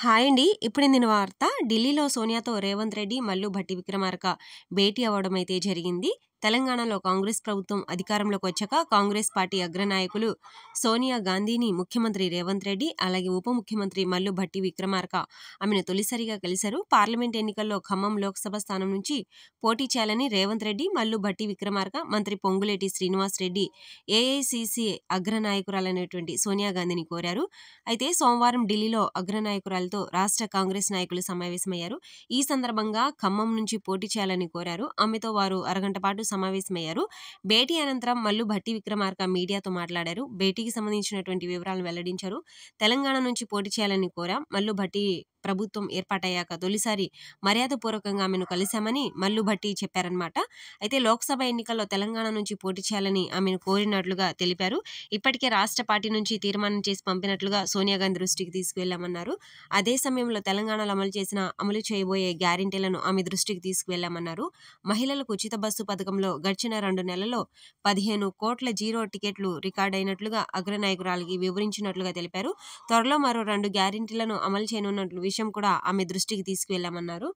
hi అండి ఇప్పుడు నేను వార్త ఢిల్లీలో సోనియాతో రేవంత్ రెడ్డి మల్లు భట్టి విక్రమార్క భేటీ అవ్వడం అయితే జరిగింది తెలంగాణలో కాంగ్రెస్ ప్రభుత్వం అధికారంలోకి వచ్చాక కాంగ్రెస్ పార్టీ అగ్రనాయకులు సోనియా గాంధీని ముఖ్యమంత్రి రేవంత్ రెడ్డి అలాగే ఉప ముఖ్యమంత్రి మల్లు భట్టి విక్రమార్క ఆమెను తొలిసారిగా కలిశారు పార్లమెంట్ ఎన్నికల్లో ఖమ్మం లోక్సభ స్థానం నుంచి పోటీ చేయాలని రేవంత్ రెడ్డి మల్లు భట్టి విక్రమార్క మంత్రి పొంగులేటి శ్రీనివాస్ రెడ్డి ఏఐసిసి అగ్రనాయకురాలనేటువంటి సోనియా గాంధీని కోరారు అయితే సోమవారం ఢిల్లీలో అగ్రనాయకురాలతో రాష్ట్ర కాంగ్రెస్ నాయకులు సమావేశమయ్యారు ఈ సందర్భంగా ఖమ్మం నుంచి పోటీ చేయాలని కోరారు ఆమెతో వారు అరగంట పాటు సమావేశమయ్యారు భేటీ అనంతరం మల్లు భట్టి విక్రమార్క మీడియాతో మాట్లాడారు భేటీకి సంబంధించినటువంటి వివరాలను వెల్లడించారు తెలంగాణ నుంచి పోటీ చేయాలని కోరా మల్లు భట్టి ప్రభుత్వం ఏర్పాటయ్యాక తొలిసారి మర్యాదపూర్వకంగా ఆమెను కలిశామని మల్లుభట్టి చెప్పారనమాట అయితే లోక్సభ ఎన్నికల్లో తెలంగాణ నుంచి పోటీ చేయాలని ఆమెను కోరినట్లుగా తెలిపారు ఇప్పటికే రాష్ట్ర పార్టీ నుంచి తీర్మానం చేసి పంపినట్లుగా సోనియా గాంధీ దృష్టికి తీసుకువెళ్లామన్నారు అదే సమయంలో తెలంగాణలో అమలు చేసిన అమలు చేయబోయే గ్యారంటీలను ఆమె దృష్టికి తీసుకువెళ్లామన్నారు మహిళలకు ఉచిత బస్సు పథకంలో గడిచిన రెండు నెలల్లో పదిహేను కోట్ల జీరో టికెట్లు రికార్డ్ అయినట్లుగా అగ్రనాయకురాలికి వివరించినట్లుగా తెలిపారు త్వరలో మరో రెండు గ్యారంటీలను అమలు చేయనున్నట్లు విషయం కూడా ఆమె దృష్టికి తీసుకువెళ్ళామన్నారు